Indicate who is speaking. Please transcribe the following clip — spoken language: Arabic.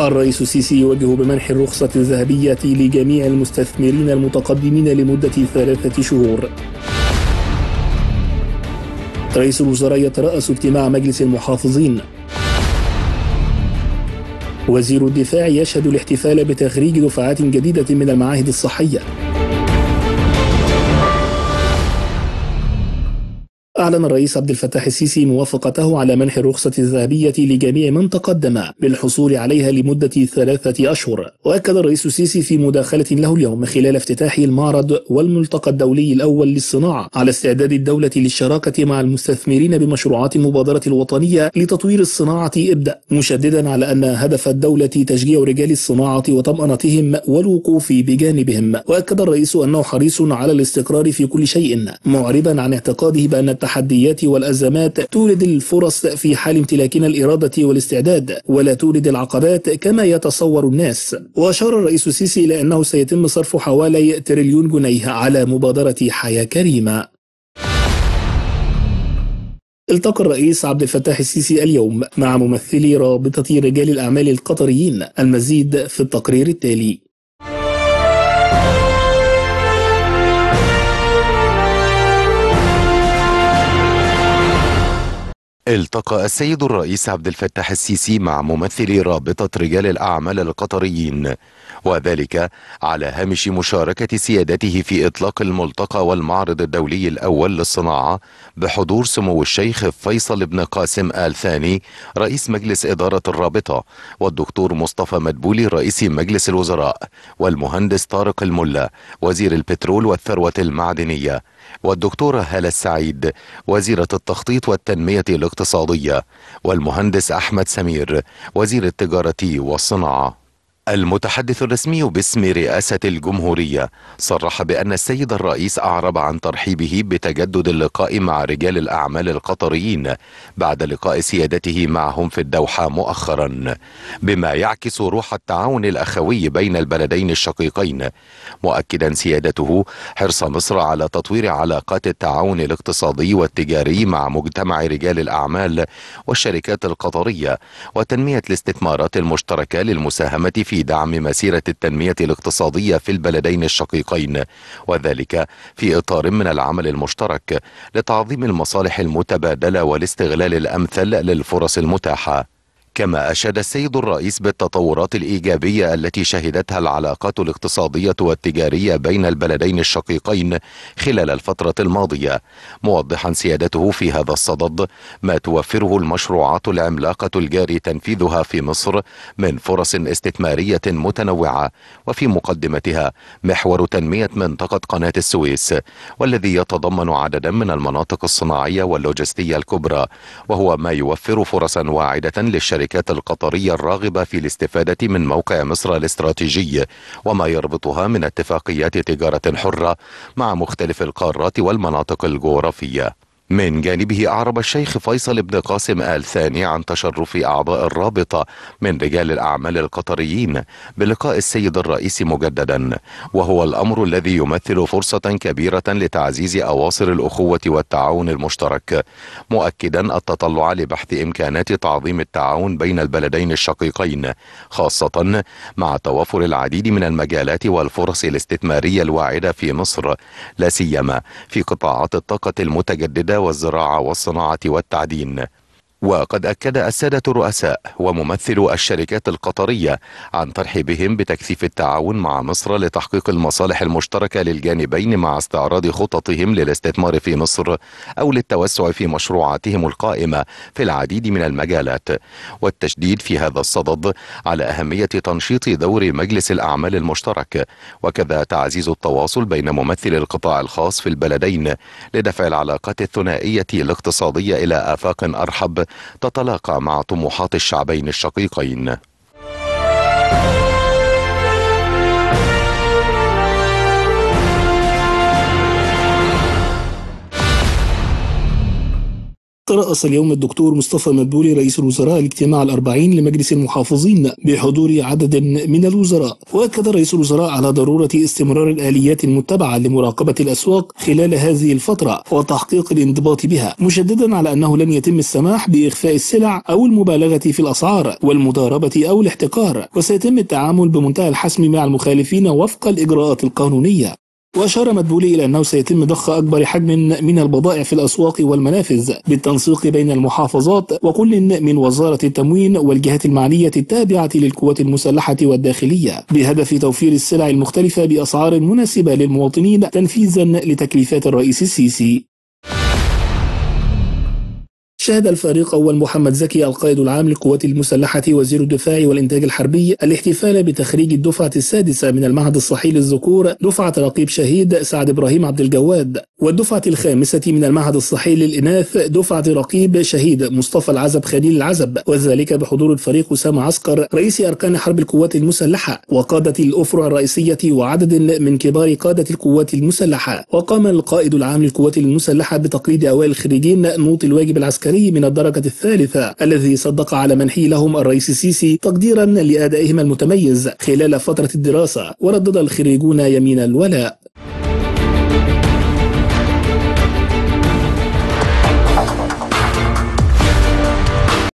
Speaker 1: الرئيس السيسي يوجه بمنح الرخصة الذهبية لجميع المستثمرين المتقدمين لمدة ثلاثة شهور رئيس الوزراء يترأس اجتماع مجلس المحافظين وزير الدفاع يشهد الاحتفال بتخريج دفعات جديدة من المعاهد الصحية أعلن الرئيس عبد الفتاح السيسي موافقته على منح الرخصة الذهبية لجميع من تقدم بالحصول عليها لمدة ثلاثة أشهر وأكد الرئيس السيسي في مداخلة له اليوم خلال افتتاح المعرض والملتقى الدولي الأول للصناعة على استعداد الدولة للشراكة مع المستثمرين بمشروعات المبادرة الوطنية لتطوير الصناعة ابدأ مشددا على أن هدف الدولة تشجيع رجال الصناعة وطمأنتهم والوقوف بجانبهم وأكد الرئيس أنه حريص على الاستقرار في كل شيء معربا عن اعتقاده بأن التحديات والأزمات تولد الفرص في حال امتلاكنا الإرادة والاستعداد ولا تولد العقبات كما يتصور الناس وأشار الرئيس السيسي إلى أنه سيتم صرف حوالي تريليون جنيه على مبادرة حياة كريمة التقى الرئيس عبد الفتاح السيسي اليوم مع ممثلي رابطة رجال الأعمال القطريين المزيد في التقرير التالي
Speaker 2: التقى السيد الرئيس عبد الفتاح السيسي مع ممثلي رابطة رجال الأعمال القطريين وذلك على هامش مشاركة سيادته في إطلاق الملتقى والمعرض الدولي الأول للصناعة بحضور سمو الشيخ فيصل بن قاسم آل ثاني رئيس مجلس إدارة الرابطة والدكتور مصطفى مدبولي رئيس مجلس الوزراء والمهندس طارق الملا وزير البترول والثروة المعدنية والدكتورة هالة السعيد وزيرة التخطيط والتنمية الاقتصادية والمهندس أحمد سمير وزير التجارة والصناعة المتحدث الرسمي باسم رئاسة الجمهورية صرح بأن السيد الرئيس أعرب عن ترحيبه بتجدد اللقاء مع رجال الأعمال القطريين بعد لقاء سيادته معهم في الدوحة مؤخرا بما يعكس روح التعاون الأخوي بين البلدين الشقيقين مؤكدا سيادته حرص مصر على تطوير علاقات التعاون الاقتصادي والتجاري مع مجتمع رجال الأعمال والشركات القطرية وتنمية الاستثمارات المشتركة للمساهمة في في دعم مسيرة التنمية الاقتصادية في البلدين الشقيقين وذلك في إطار من العمل المشترك لتعظيم المصالح المتبادلة والاستغلال الأمثل للفرص المتاحة كما أشاد السيد الرئيس بالتطورات الإيجابية التي شهدتها العلاقات الاقتصادية والتجارية بين البلدين الشقيقين خلال الفترة الماضية موضحا سيادته في هذا الصدد ما توفره المشروعات العملاقة الجاري تنفيذها في مصر من فرص استثمارية متنوعة وفي مقدمتها محور تنمية منطقة قناة السويس والذي يتضمن عددا من المناطق الصناعية واللوجستية الكبرى وهو ما يوفر فرصا واعدة للشركات الشركات القطرية الراغبة في الاستفادة من موقع مصر الاستراتيجي وما يربطها من اتفاقيات تجارة حرة مع مختلف القارات والمناطق الجغرافية من جانبه أعرب الشيخ فيصل بن قاسم آل ثاني عن تشرف أعضاء الرابطة من رجال الأعمال القطريين بلقاء السيد الرئيس مجددا وهو الأمر الذي يمثل فرصة كبيرة لتعزيز أواصر الأخوة والتعاون المشترك مؤكدا التطلع لبحث إمكانات تعظيم التعاون بين البلدين الشقيقين خاصة مع توافر العديد من المجالات والفرص الاستثمارية الواعدة في مصر لا سيما في قطاعات الطاقة المتجددة والزراعة والصناعة والتعدين وقد أكد السادة الرؤساء وممثل الشركات القطرية عن ترحيبهم بتكثيف التعاون مع مصر لتحقيق المصالح المشتركة للجانبين مع استعراض خططهم للاستثمار في مصر أو للتوسع في مشروعاتهم القائمة في العديد من المجالات والتشديد في هذا الصدد على أهمية تنشيط دور مجلس الأعمال المشترك وكذا تعزيز التواصل بين ممثل القطاع الخاص في البلدين لدفع العلاقات الثنائية الاقتصادية إلى آفاق أرحب تتلاقى مع طموحات الشعبين الشقيقين
Speaker 1: ترأس اليوم الدكتور مصطفى مدبولي رئيس الوزراء الاجتماع الأربعين لمجلس المحافظين بحضور عدد من الوزراء وأكد رئيس الوزراء على ضرورة استمرار الآليات المتبعة لمراقبة الأسواق خلال هذه الفترة وتحقيق الانضباط بها مشددا على أنه لن يتم السماح بإخفاء السلع أو المبالغة في الأسعار والمضاربة أو الاحتكار وسيتم التعامل بمنتهى الحسم مع المخالفين وفق الإجراءات القانونية وأشار مدبولي إلى أنه سيتم ضخ أكبر حجم من البضائع في الأسواق والمنافذ بالتنسيق بين المحافظات وكل من وزارة التموين والجهات المعنية التابعة للقوات المسلحة والداخلية بهدف توفير السلع المختلفة بأسعار مناسبة للمواطنين تنفيذا لتكليفات الرئيس السيسي شهد الفريق أول محمد زكي القائد العام للقوات المسلحة وزير الدفاع والإنتاج الحربي الاحتفال بتخريج الدفعة السادسة من المعهد الصحي للذكور دفعة رقيب شهيد سعد إبراهيم عبد الجواد والدفعة الخامسة من المعهد الصحي للإناث دفعة رقيب شهيد مصطفى العزب خليل العزب وذلك بحضور الفريق أسامة عسكر رئيس أركان حرب القوات المسلحة وقادة الأفرع الرئيسية وعدد من كبار قادة القوات المسلحة وقام القائد العام للقوات المسلحة بتقليد أوائل الخريجين نوط الواجب العسكري البشري من الدرجة الثالثة الذي صدق على منحي لهم الرئيس السيسي تقديرا لأدائهم المتميز خلال فترة الدراسة وردد الخريجون يمين الولاء